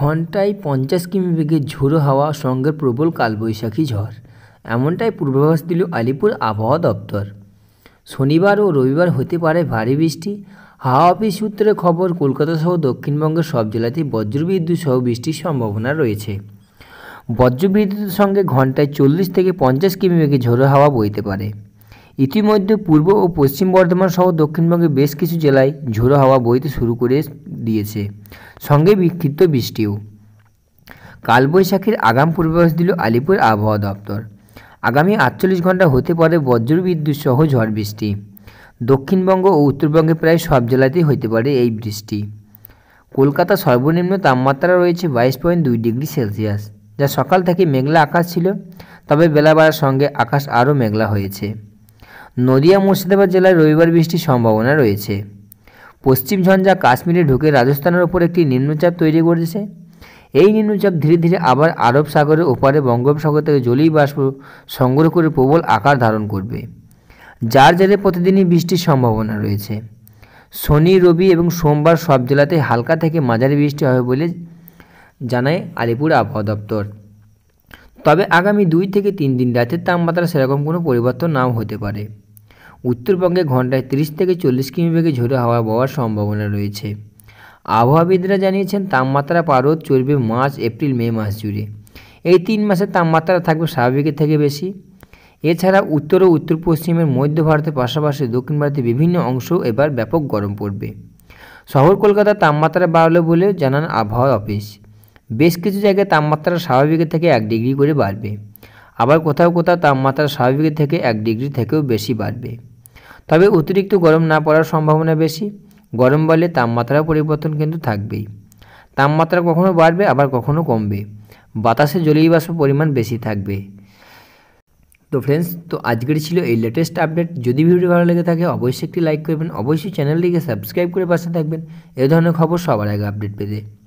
ঘন্টায় পঞ্চাশ কিমি বেগে ঝোড়ো হাওয়া সঙ্গে প্রবল কালবৈশাখী ঝড় এমনটাই পূর্বাভাস দিল আলিপুর আবহাওয়া দপ্তর শনিবার ও রবিবার হতে পারে ভারী বৃষ্টি হাওয়া অফিস সূত্রে খবর কলকাতা সহ দক্ষিণবঙ্গের সব জেলাতেই বজ্রবিদ্যুৎ সহ বৃষ্টির সম্ভাবনা রয়েছে বজ্রবিদ্যুতের সঙ্গে ঘন্টায় চল্লিশ থেকে পঞ্চাশ কিমি বেগে ঝোড়ো হাওয়া বইতে পারে ইতিমধ্যে পূর্ব ও পশ্চিম বর্ধমান সহ দক্ষিণবঙ্গে বেশ কিছু জেলায় ঝোড়ো হাওয়া বইতে শুরু করে দিয়েছে সঙ্গে বিক্ষিপ্ত বৃষ্টিও কালবৈশাখীর আগাম পূর্বাভাস দিল আলিপুর আবহাওয়া দপ্তর আগামী আটচল্লিশ ঘন্টা হতে পারে বজ্রবিদ্যুৎ সহ ঝড় বৃষ্টি দক্ষিণবঙ্গ ও উত্তরবঙ্গে প্রায় সব জেলাতেই হতে পারে এই বৃষ্টি কলকাতা সর্বনিম্ন তাপমাত্রা রয়েছে বাইশ পয়েন্ট দুই ডিগ্রি সেলসিয়াস যা সকাল থেকে মেঘলা আকাশ ছিল তবে বেলা বাড়ার সঙ্গে আকাশ আরও মেঘলা হয়েছে নদিয়া মুর্শিদাবাদ জেলায় রবিবার বৃষ্টির সম্ভাবনা রয়েছে পশ্চিম ঝঞ্ঝা কাশ্মীরে ঢুকে রাজস্থানের ওপর একটি নিম্নচাপ তৈরি করেছে এই নিম্নচাপ ধীরে ধীরে আবার আরব সাগরের ওপারে বঙ্গোপসাগর থেকে জলীয় বাষ্প সংগ্রহ করে প্রবল আকার ধারণ করবে যার জেরে প্রতিদিনই বৃষ্টির সম্ভাবনা রয়েছে শনি রবি এবং সোমবার সব জেলাতে হালকা থেকে মাঝারি বৃষ্টি হবে বলে জানায় আলিপুর আবহাওয়া দপ্তর তবে আগামী দুই থেকে তিন দিন রাতের তাপমাত্রা সেরকম কোনো পরিবর্তন নাও হতে পারে উত্তরবঙ্গে ঘন্টায় তিরিশ থেকে চল্লিশ কিমি বেগে ঝোড়ো হাওয়া বওয়ার সম্ভাবনা রয়েছে আবহাওয়াবিদরা জানিয়েছেন তাপমাত্রা পারদ চলবে মার্চ এপ্রিল মে মাস জুড়ে এই তিন মাসের তাপমাত্রা থাকবে স্বাভাবিকের থেকে বেশি এছাড়া উত্তর ও উত্তর পশ্চিমের মধ্য ভারতের পাশাপাশি দক্ষিণ ভারতের বিভিন্ন অংশ এবার ব্যাপক গরম পড়বে শহর কলকাতার তাপমাত্রা বাড়লো বলে জানান আবহাওয়া অফিস বেশ কিছু জায়গায় তাপমাত্রা স্বাভাবিকের থেকে এক ডিগ্রি করে বাড়বে আবার কোথাও কোথাও তাপমাত্রা স্বাভাবিকের থেকে এক ডিগ্রি থেকেও বেশি বাড়বে তবে অতিরিক্ত গরম না পড়ার সম্ভাবনা বেশি গরম বলে তাপমাত্রার পরিবর্তন কিন্তু থাকবেই তাপমাত্রা কখনও বাড়বে আবার কখনো কমবে বাতাসে জলীয়বাষ্প পরিমাণ বেশি থাকবে তো ফ্রেন্ডস তো আজকের ছিল এই লেটেস্ট আপডেট যদি ভিডিও ভালো লেগে থাকে অবশ্যই একটি লাইক করবেন অবশ্যই চ্যানেলটিকে সাবস্ক্রাইব করে পাশে থাকবেন এ ধরনের খবর সবার আগে আপডেট পেতে